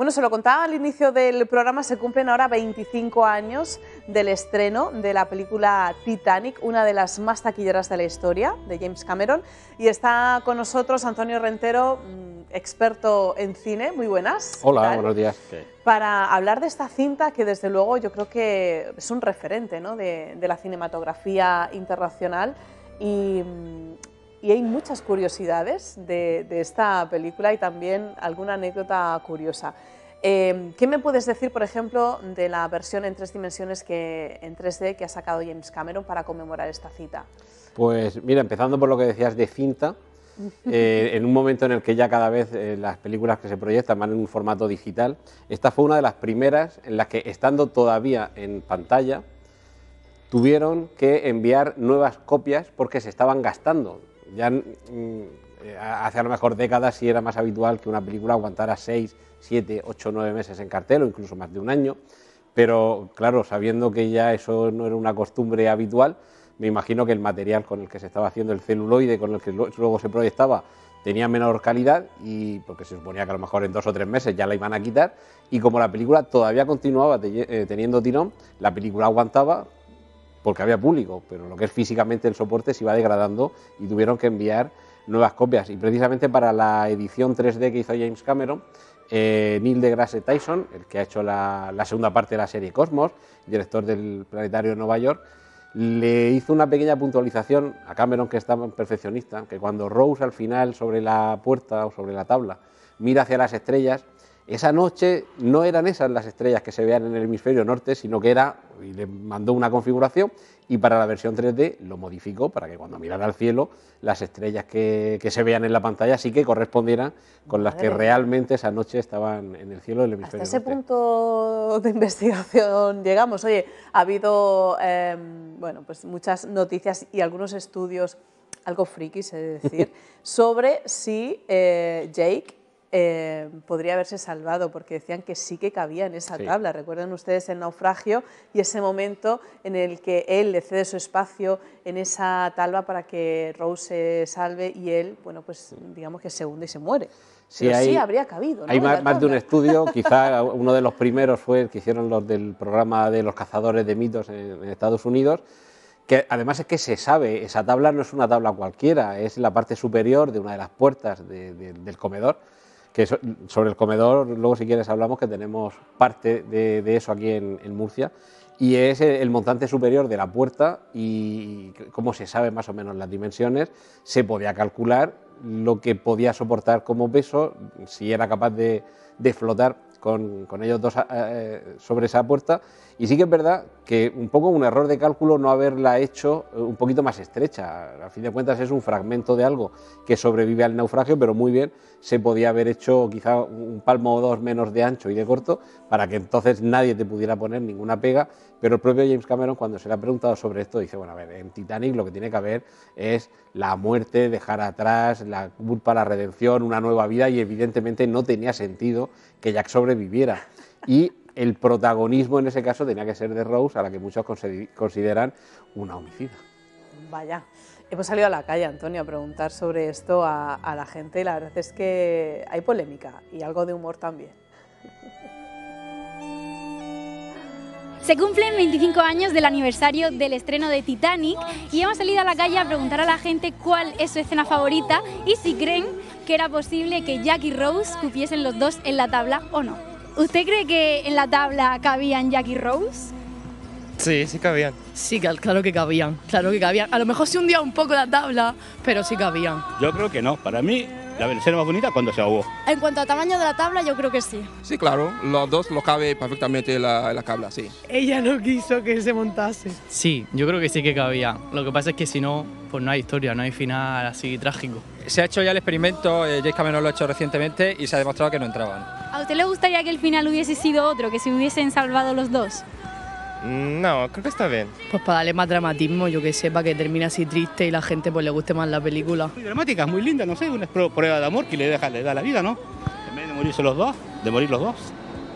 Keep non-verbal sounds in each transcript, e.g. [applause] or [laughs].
Bueno, se lo contaba al inicio del programa, se cumplen ahora 25 años del estreno de la película Titanic, una de las más taquilleras de la historia, de James Cameron. Y está con nosotros Antonio Rentero, mm, experto en cine. Muy buenas. Hola, buenos días. Para hablar de esta cinta que desde luego yo creo que es un referente de, de la cinematografía internacional. Y mm, y hay muchas curiosidades de, esta película y también alguna anécdota curiosa. Em, ¿Qué me puedes decir, por ejemplo, de la versión en tres dimensiones que, en 3D que ha sacado James Cameron para conmemorar esta cita? Pues mira, empezando por lo que decías de cinta, eh, en un momento en el que ya cada vez eh, las películas que se proyectan van en un formato digital, esta fue una de las primeras en las que, estando todavía en pantalla, tuvieron que enviar nuevas copias porque se estaban gastando ya mm, eh, hace a lo mejor décadas sí era más habitual que una película aguantara seis, siete, ocho, nueve meses en cartel o incluso más de un año, pero claro, sabiendo que ya eso no era una costumbre habitual, me imagino que el material con el que se estaba haciendo el celuloide, con el que luego se proyectaba, tenía menor calidad y porque se suponía que a lo mejor en dos o tres meses ya la iban a quitar y como la película todavía continuaba eh, teniendo tirón, la película aguantaba, porque había público, pero lo que es físicamente el soporte se iba degradando y tuvieron que enviar nuevas copias. Y precisamente para la edición 3D que hizo James Cameron, eh, Neil deGrasse Tyson, el que ha hecho la, la, segunda parte de la serie Cosmos, director del Planetario de Nueva York, le hizo una pequeña puntualización a Cameron, que estaba perfeccionista, que cuando Rose al final sobre la puerta o sobre la tabla mira hacia las estrellas, esa noche no eran esas las estrellas que se veían en el hemisferio norte, sino que era, y le mandó una configuración, y para la versión 3D lo modificó para que cuando mirara al cielo, las estrellas que, se vean en la pantalla sí que correspondieran con las que realmente esa noche estaban en el cielo del hemisferio Hasta ese punto de [laughs] investigación llegamos. Oye, ha habido em, bueno, pues muchas noticias y algunos estudios, algo frikis, es decir, [laughs] sobre si eh, Jake eh, podría haberse salvado, porque decían que sí que cabía en esa tabla. Recuerden ustedes el naufragio y ese momento en el que él le cede su espacio en esa tabla para que Rose se salve y él, bueno, pues digamos que se hunde y se muere. Sí, Pero habría cabido. ¿no? Hay más, de un estudio, [laughs] quizá uno de los primeros fue el que hicieron los del programa de los cazadores de mitos en, Estados Unidos que además es que se sabe, esa tabla no es una tabla cualquiera, es la parte superior de una de las puertas del comedor, que sobre el comedor, luego si quieres hablamos, que tenemos parte de, eso aquí en, Murcia, y es el montante superior de la puerta y como se sabe más o menos las dimensiones, se podía calcular lo que podía soportar como peso, si era capaz de, flotar con, ellos dos eh, sobre esa puerta y sí que es verdad que un poco un error de cálculo no haberla hecho eh, un poquito más estrecha. A fin de cuentas es un fragmento de algo que sobrevive al naufragio, pero muy bien se podía haber hecho quizá un palmo o dos menos de ancho y de corto para que entonces nadie te pudiera poner ninguna pega. Pero el propio James Cameron cuando se le ha preguntado sobre esto dice, bueno, a ver, en Titanic lo que tiene que haber es la muerte, dejar atrás la culpa, la redención, una nueva vida y evidentemente no tenía sentido que Jack sobreviviera. Y el protagonismo en ese caso tenía que ser de Rose, a la que muchos consideran una homicida. Vaya, hemos salido a la calle, Antonio, a preguntar sobre esto a, la gente y la verdad es que hay polémica y algo de humor también. Se cumplen 25 años del aniversario del estreno de Titanic y hemos salido a la calle a preguntar a la gente cuál es su escena favorita y si creen que era posible que Jack y Rose cupiesen los dos en la tabla o no. ¿Usted cree que en la tabla cabían Jackie Rose? Sí, sí cabían. Sí, claro que cabían, claro que cabían. A lo mejor se hundía un poco la tabla, pero sí cabían. Yo creo que no. Para mí, la versión más bonita cuando se ahogó. En cuanto al tamaño de la tabla, yo creo que sí. Sí, claro. Los dos lo cabe perfectamente la, la tabla, sí. Ella no quiso que se montase. Sí, yo creo que sí que cabía. Lo que pasa es que si no, pues no hay historia, no hay final así trágico. Se ha hecho ya el experimento, eh, James lo ha hecho recientemente y se ha demostrado que no entraban. ¿A usted le gustaría que el final hubiese sido otro, que se hubiesen salvado los dos? Mm, no, creo que está bien. Pues para darle más dramatismo, yo que sepa que termina así triste y la gente pues le guste más la película. Muy dramática, muy linda, no sé, una prueba de amor que le deja, le da la vida, ¿no? En vez de morirse los dos, de morir los dos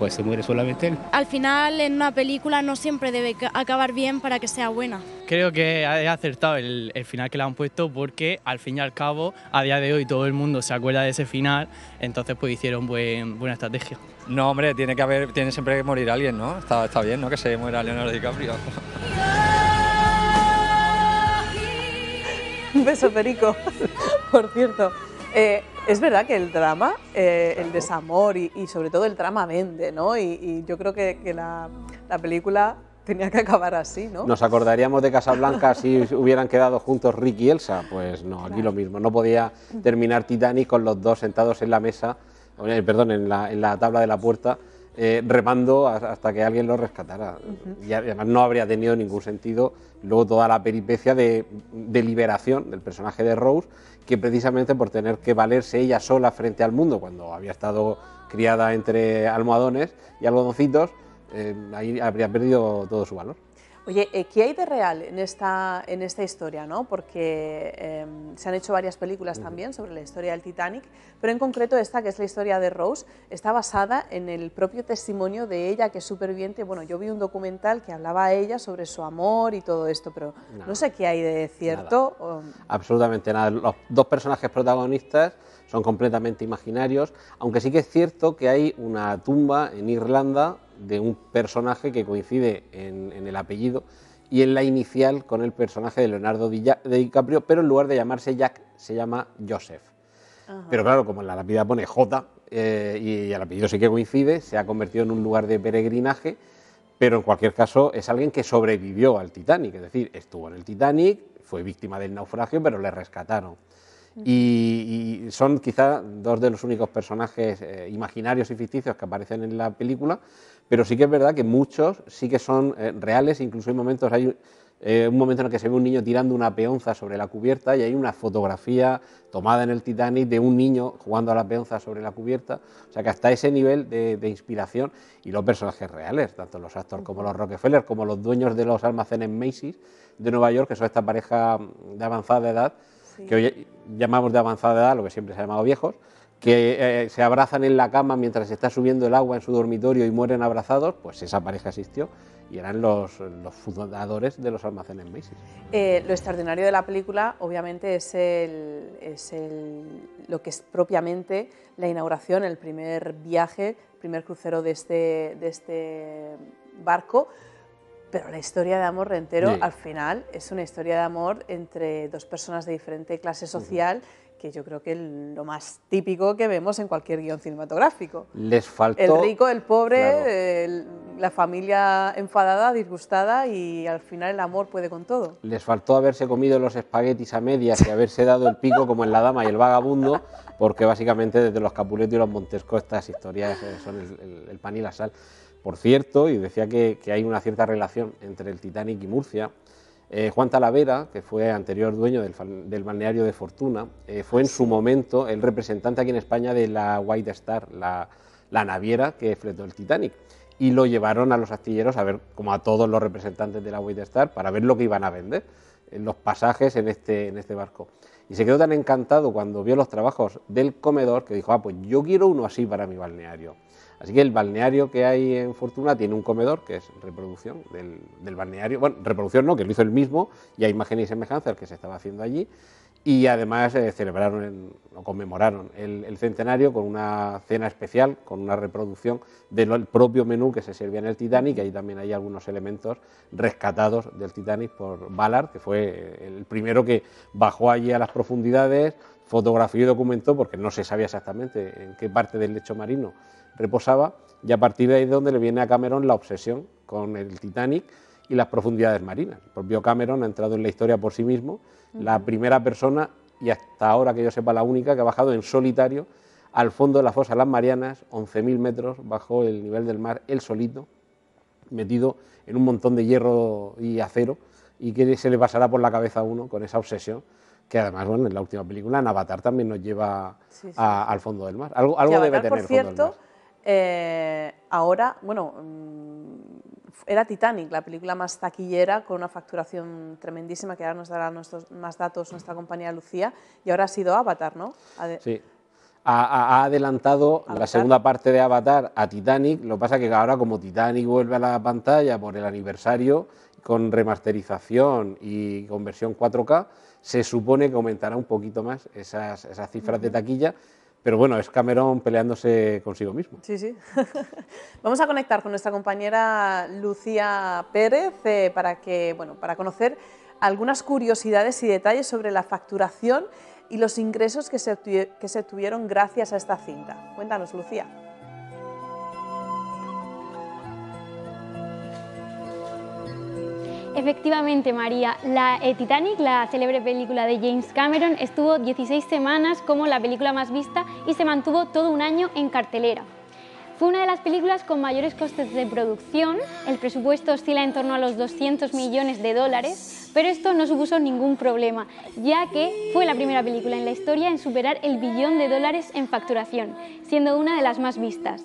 pues se muere solamente Al final, en una película no siempre debe acabar bien para que sea buena. Creo que ha acertado el, final que le han puesto porque al fin y al cabo, a día de hoy todo el mundo se acuerda de ese final, entonces pues hicieron buena estrategia. No, hombre, tiene que haber, tiene siempre que morir alguien, ¿no? Está, bien, ¿no? Que se muera Leonardo DiCaprio. Un beso, Perico, [laughs] por cierto. Eh, es verdad que el drama, eh, el desamor y, sobre todo el drama vende, ¿no? Y, yo creo que, la, película tenía que acabar así, ¿no? Nos acordaríamos de Casablanca si [laughs] hubieran quedado juntos Rick y Elsa. Pues no, aquí lo mismo. No podía terminar Titanic con los dos sentados en la mesa, eh, perdón, en la tabla de la puerta eh, remando hasta que alguien lo rescatara. Y además no habría tenido ningún sentido luego toda la peripecia de, liberación del personaje de Rose, que precisamente por tener que valerse ella sola frente al mundo, cuando había estado criada entre almohadones y algodoncitos, eh, ahí habría perdido todo su valor. Oye, eh, ¿qué hay de real en esta, en esta historia? ¿no? Porque em, se han hecho varias películas también sobre la historia del Titanic, pero en concreto esta, que es la historia de Rose, está basada en el propio testimonio de ella, que es superviviente. Bueno, yo vi un documental que hablaba a ella sobre su amor y todo esto, pero no, sé qué hay de cierto. Absolutamente nada. Los dos personajes protagonistas son completamente imaginarios, aunque sí que es cierto que hay una tumba en Irlanda de un personaje que coincide en, el apellido y en la inicial con el personaje de Leonardo DiCaprio, pero en lugar de llamarse Jack se llama Joseph. Pero claro, como en la lápida pone J eh, y el apellido sí que coincide, se ha convertido en un lugar de peregrinaje, pero en cualquier caso es alguien que sobrevivió al Titanic, es decir, estuvo en el Titanic, fue víctima del naufragio, pero le rescataron y, son quizá, dos de los únicos personajes eh, imaginarios y ficticios que aparecen en la película, pero sí que es verdad que muchos sí que son eh, reales, incluso hay momentos, eh, un momento en el que se ve un niño tirando una peonza sobre la cubierta y hay una fotografía tomada en el Titanic de un niño jugando a la peonza sobre la cubierta. O sea que hasta ese nivel de, de inspiración y los personajes reales, tanto los actores como los Rockefeller, como los dueños de los almacenes Macy's de Nueva York, que son esta pareja de avanzada edad, que hoy llamamos de avanzada edad, lo que siempre se ha llamado viejos, que eh, se abrazan en la cama mientras está subiendo el agua en su dormitorio y mueren abrazados, pues esa pareja existió y eran los, fundadores de los almacenes Macy's. Eh, lo extraordinario de la película, obviamente, es, lo que es propiamente la inauguración, el primer viaje, el primer crucero de este, de este barco pero la historia de amor Rentero, al final, es una historia de amor entre dos personas de diferente clase social, que yo creo que es lo más típico que vemos en cualquier guión cinematográfico. Les faltó... El rico, el pobre, la familia enfadada, disgustada, y al final el amor puede con todo. Les faltó haberse comido los espaguetis a medias y haberse dado el pico como en La Dama y el Vagabundo, porque básicamente desde los Capuletos y los Montesco estas historias son el pan y la sal. Por cierto, y decía que, hay una cierta relación entre el Titanic y Murcia, eh, Juan Talavera, que fue anterior dueño del, balneario de Fortuna, eh, fue en su momento el representante aquí en España de la White Star, la, naviera que fletó el Titanic. Y lo llevaron a los astilleros a ver, como a todos los representantes de la White Star, para ver lo que iban a vender, en eh, los pasajes en este, en este barco. Y se quedó tan encantado cuando vio los trabajos del comedor que dijo, ah, pues yo quiero uno así para mi balneario. Así que el balneario que hay en Fortuna tiene un comedor que es reproducción del, balneario. Bueno, reproducción no, que lo hizo el mismo y hay imágenes y semejanzas que se estaba haciendo allí. Y además eh, celebraron o conmemoraron el, centenario con una cena especial, con una reproducción del propio menú que se servía en el Titanic. Ahí también hay algunos elementos rescatados del Titanic por Ballard, que fue eh, el primero que bajó allí a las profundidades, fotografió y documentó, porque no se sabía exactamente en qué parte del lecho marino reposaba, y a partir de ahí donde le viene a Cameron la obsesión con el Titanic y las profundidades marinas. El propio Cameron ha entrado en la historia por sí mismo, la primera persona, y hasta ahora que yo sepa la única, que ha bajado en solitario al fondo de la fosa Las Marianas, 11.000 metros bajo el nivel del mar, él solito, metido en un montón de hierro y acero, y que se le pasará por la cabeza a uno con esa obsesión que además, bueno, en la última película, en Avatar también nos lleva al fondo del mar. Algo, debe tener. fondo eh, ahora, bueno, mm, era Titanic, la película más taquillera con una facturación tremendísima que ahora nos dará más datos nuestra compañía Lucía y ahora ha sido Avatar, ¿no? sí. Ha, adelantado la segunda parte de Avatar a Titanic, lo que pasa que ahora como Titanic vuelve a la pantalla por el aniversario con remasterización y con versión 4K, se supone que aumentará un poquito más esas, cifras de taquilla pero bueno, es Cameron peleándose consigo mismo. Sí, sí. [laughs] Vamos a conectar con nuestra compañera Lucía Pérez eh, para, que, bueno, para conocer algunas curiosidades y detalles sobre la facturación y los ingresos que se, que se obtuvieron gracias a esta cinta. Cuéntanos, Lucía. Efectivamente, María, la eh, Titanic, la célebre película de James Cameron, estuvo 16 semanas como la película más vista y se mantuvo todo un año en cartelera. Fue una de las películas con mayores costes de producción, el presupuesto oscila en torno a los 200 millones de dólares, pero esto no supuso ningún problema, ya que fue la primera película en la historia en superar el billón de dólares en facturación, siendo una de las más vistas.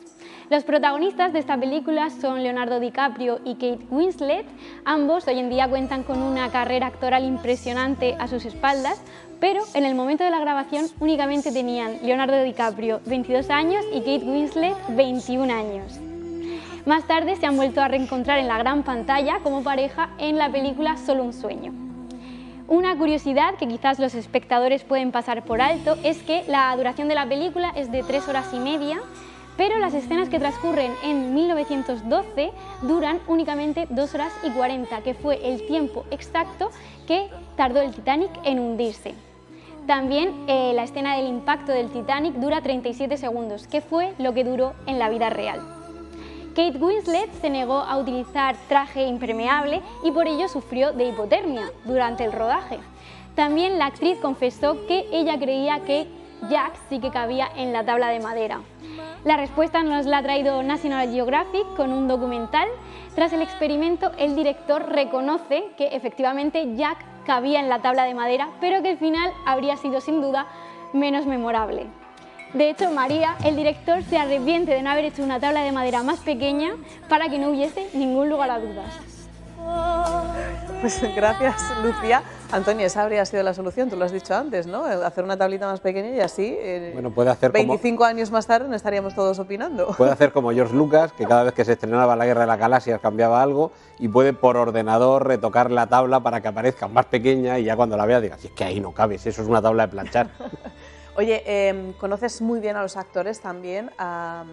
Los protagonistas de esta película son Leonardo DiCaprio y Kate Winslet. Ambos hoy en día cuentan con una carrera actoral impresionante a sus espaldas, pero en el momento de la grabación únicamente tenían Leonardo DiCaprio 22 años y Kate Winslet 21 años. Más tarde se han vuelto a reencontrar en la gran pantalla como pareja en la película Solo un sueño. Una curiosidad que quizás los espectadores pueden pasar por alto es que la duración de la película es de 3 horas y media pero las escenas que transcurren en 1912 duran únicamente 2 horas y 40, que fue el tiempo exacto que tardó el Titanic en hundirse. También eh, la escena del impacto del Titanic dura 37 segundos, que fue lo que duró en la vida real. Kate Winslet se negó a utilizar traje impermeable y por ello sufrió de hipotermia durante el rodaje. También la actriz confesó que ella creía que Jack sí que cabía en la tabla de madera. La respuesta nos la ha traído National Geographic con un documental. Tras el experimento, el director reconoce que efectivamente Jack cabía en la tabla de madera, pero que el final habría sido sin duda menos memorable. De hecho, María, el director, se arrepiente de no haber hecho una tabla de madera más pequeña para que no hubiese ningún lugar a dudas. Pues gracias, Lucía. Antonio, esa habría sido la solución, tú lo has dicho antes, ¿no? Hacer una tablita más pequeña y así, eh, bueno, puede hacer 25 años más tarde no estaríamos todos opinando. Puede hacer como George Lucas, que cada vez que se estrenaba la Guerra de la Galaxias cambiaba algo y puede por ordenador retocar la tabla para que aparezca más pequeña y ya cuando la vea digas, es que ahí no cabe, eso es una tabla de planchar. [laughs] Oye, em, conoces muy bien a los actores también, a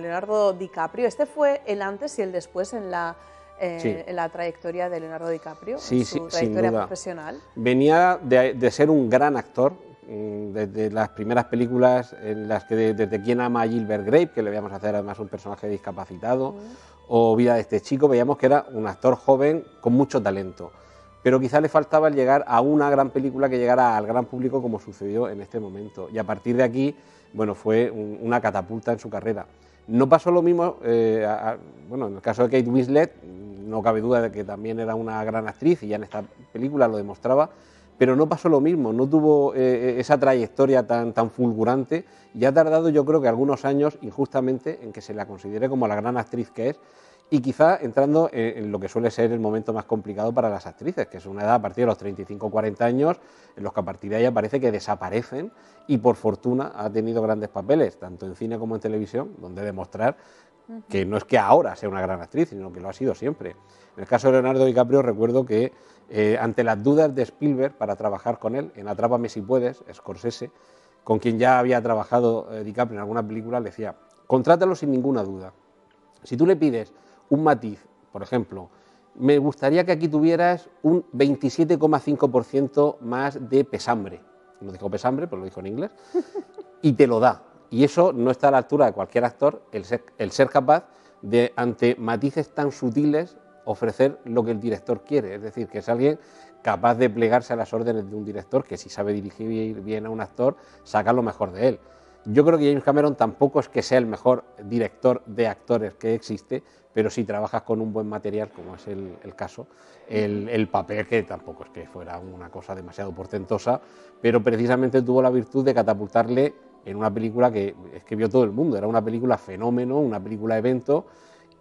Leonardo DiCaprio. Este fue el antes y el después en la eh, la trayectoria de Leonardo DiCaprio, su trayectoria profesional. Venía de, ser un gran actor mm, desde las primeras películas en las que desde ¿Quién ama a Gilbert Grape, que le veíamos hacer además un personaje discapacitado, o Vida de este chico, veíamos que era un actor joven con mucho talento. Pero quizá le faltaba llegar a una gran película que llegara al gran público como sucedió en este momento. Y a partir de aquí, bueno, fue una catapulta en su carrera. No pasó lo mismo, eh, bueno, en el caso de Kate Winslet, no cabe duda de que también era una gran actriz y ya en esta película lo demostraba, pero no pasó lo mismo, no tuvo eh, eh, esa trayectoria tan, tan fulgurante y ha tardado yo creo que algunos años injustamente en que se la considere como la gran actriz que es. Y quizá entrando eh, en lo que suele ser el momento más complicado para las actrices, que es una edad a partir de los 35 o 40 años, en los que a partir de ahí parece que desaparecen y por fortuna ha tenido grandes papeles, tanto en cine como en televisión, donde demostrar que no es que ahora sea una gran actriz, sino que lo ha sido siempre. En el caso de Leonardo DiCaprio recuerdo que eh, ante las dudas de Spielberg para trabajar con él, en Atrápame si puedes, Scorsese, con quien ya había trabajado eh, DiCaprio en alguna película, le decía, contrátalo sin ninguna duda. Si tú le pides un matiz, por ejemplo, me gustaría que aquí tuvieras un 27,5% más de pesambre. No dijo pesambre, pero lo dijo en inglés. Y te lo da. Y eso no está a la altura de cualquier actor, el ser, el ser capaz de, ante matices tan sutiles, ofrecer lo que el director quiere. Es decir, que es alguien capaz de plegarse a las órdenes de un director que si sabe dirigir bien a un actor, saca lo mejor de él. Yo creo que James Cameron tampoco es que sea el mejor director de actores que existe, pero si trabajas con un buen material, como es el, caso, el, papel, que tampoco es que fuera una cosa demasiado portentosa, pero precisamente tuvo la virtud de catapultarle en una película que escribió todo el mundo, era una película fenómeno, una película evento,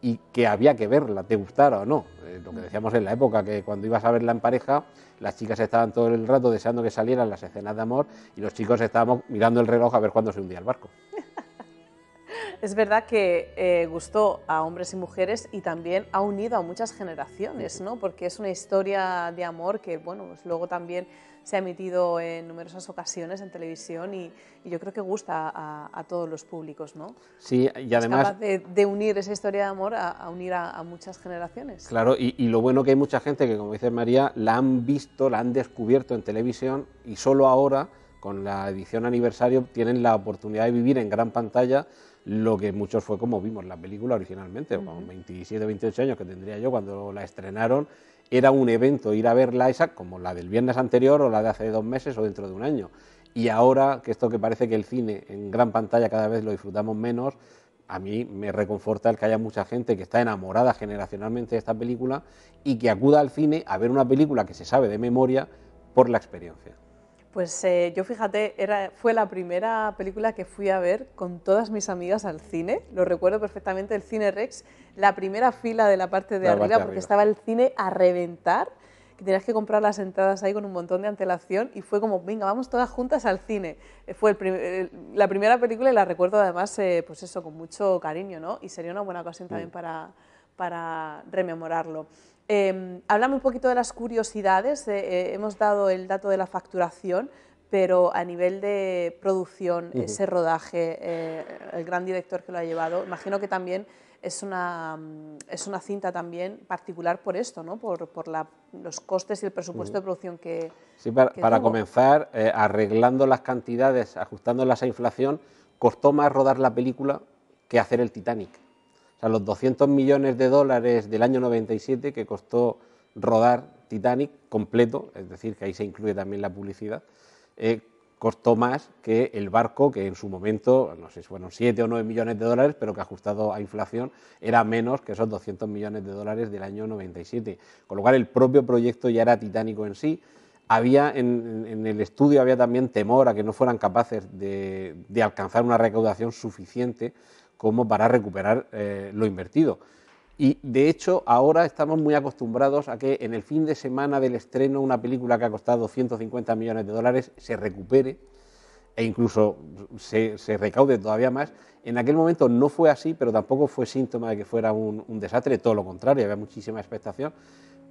y que había que verla, te gustara o no. Eh, lo que mm. decíamos en la época, que cuando ibas a verla en pareja, las chicas estaban todo el rato deseando que salieran las escenas de amor y los chicos estábamos mirando el reloj a ver cuándo se hundía el barco es verdad que eh, gustó a hombres y mujeres y también ha unido a muchas generaciones, ¿no? Porque es una historia de amor que, bueno, pues luego también se ha emitido en numerosas ocasiones en televisión y, yo creo que gusta a, todos los públicos, ¿no? Sí, y además... Es de, unir esa historia de amor a, unir a, muchas generaciones. Claro, y, y, lo bueno que hay mucha gente que, como dice María, la han visto, la han descubierto en televisión y solo ahora, con la edición aniversario, tienen la oportunidad de vivir en gran pantalla lo que muchos fue como vimos la película originalmente, con 27, 28 años que tendría yo cuando la estrenaron, era un evento ir a verla esa como la del viernes anterior o la de hace dos meses o dentro de un año. Y ahora que esto que parece que el cine en gran pantalla cada vez lo disfrutamos menos, a mí me reconforta el que haya mucha gente que está enamorada generacionalmente de esta película y que acuda al cine a ver una película que se sabe de memoria por la experiencia. Pues eh, yo fíjate, era, fue la primera película que fui a ver con todas mis amigas al cine, lo recuerdo perfectamente, el Cine Rex, la primera fila de la parte de arriba, porque estaba el cine a reventar, que tenías que comprar las entradas ahí con un montón de antelación y fue como, venga, vamos todas juntas al cine. Eh, fue eh, la primera película y la recuerdo además, pues eso, con mucho cariño, ¿no? Y sería una buena ocasión también para rememorarlo. Em, hablamos un poquito de las curiosidades. Eh, eh, hemos dado el dato de la facturación, pero a nivel de producción, ese rodaje, eh, el gran director que lo ha llevado, imagino que también es una, mm, es una cinta también particular por esto, ¿no? por, los costes y el presupuesto de producción que... Sí, para, comenzar, arreglando las cantidades, ajustándolas a inflación, costó más rodar la película que hacer el Titanic sea, los 200 millones de dólares del año 97 que costó rodar Titanic completo, es decir, que ahí se incluye también la publicidad, eh, costó más que el barco que en su momento, no sé si fueron 7 o 9 millones de dólares, pero que ajustado a inflación era menos que esos 200 millones de dólares del año 97. Con lo cual el propio proyecto ya era titánico en sí. Había en, el estudio había también temor a que no fueran capaces de alcanzar una recaudación suficiente como para recuperar eh, lo invertido. Y de hecho ahora estamos muy acostumbrados a que en el fin de semana del estreno una película que ha costado 150 millones de dólares se recupere e incluso se, recaude todavía más. En aquel momento no fue así, pero tampoco fue síntoma de que fuera un, desastre, todo lo contrario, había muchísima expectación,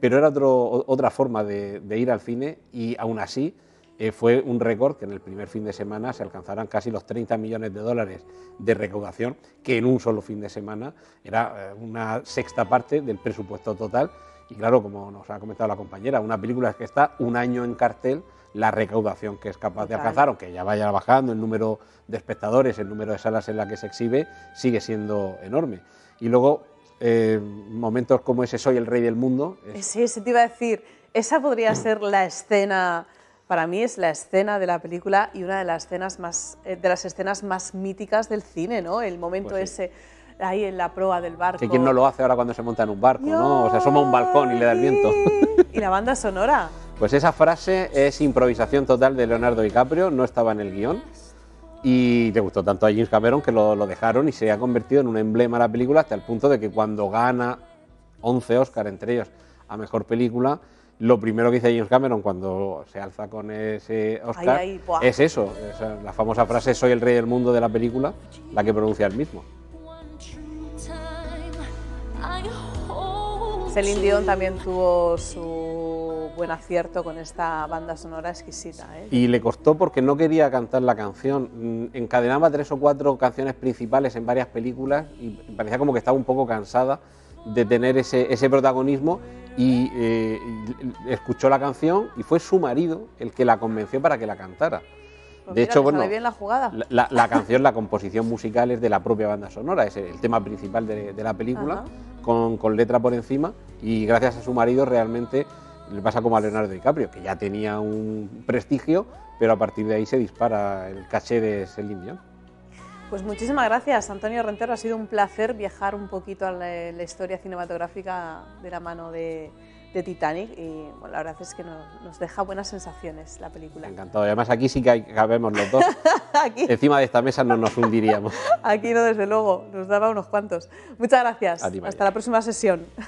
pero era otra forma de ir al cine y aún así eh, fue un récord que en el primer fin de semana se alcanzaran casi los 30 millones de dólares de recaudación, que en un solo fin de semana era eh, una sexta parte del presupuesto total. Y claro, como nos ha comentado la compañera, una película que está un año en cartel, la recaudación que es capaz de alcanzar, aunque ya vaya bajando el número de espectadores, el número de salas en las que se exhibe, sigue siendo enorme. Y luego, eh, momentos como ese Soy el Rey del Mundo. Sí, se te iba a decir, esa podría [clears throat] ser la escena para mí es la escena de la película y una de las escenas más eh, de las escenas más míticas del cine, ¿no? El momento pues ese ahí en la proa del barco. Que quien no lo hace ahora cuando se monta en un barco, ¿no? O se asoma un balcón y le da el viento. Y la banda sonora. Pues esa frase es improvisación total de Leonardo DiCaprio, no estaba en el guión. Y le gustó tanto a James Cameron que lo, lo dejaron y se ha convertido en un emblema de la película hasta el punto de que cuando gana 11 Oscar entre ellos a mejor película, lo primero que dice James Cameron cuando se alza con ese Oscar es eso, eh, la famosa frase soy el rey del mundo de la película, la que pronuncia él mismo. Celine Dion también tuvo su buen acierto con esta banda sonora exquisita. ¿eh? Y le costó porque no quería cantar la canción. Mm, encadenaba tres o cuatro canciones principales en varias películas y parecía como que estaba un poco cansada de tener ese, ese protagonismo eh, y escuchó la canción y fue su marido el que la convenció para que la cantara. Pues de hecho, bueno, la, La, canción, la composición musical es de la propia banda sonora, es el tema principal de, la película, con, con, letra por encima, y gracias a su marido realmente le pasa como a Leonardo DiCaprio, que ya tenía un prestigio, pero a partir de ahí se dispara el caché de Celine Dion. Pues muchísimas gracias, Antonio Rentero. Ha sido un placer viajar un poquito a la, historia cinematográfica de la mano de, Titanic y bueno, la verdad es que nos, deja buenas sensaciones la película. Encantado. Además aquí sí que cabemos los dos. [laughs] Encima de esta mesa no nos hundiríamos. [laughs] aquí no, desde luego. Nos daba unos cuantos. Muchas gracias. Hasta la próxima sesión.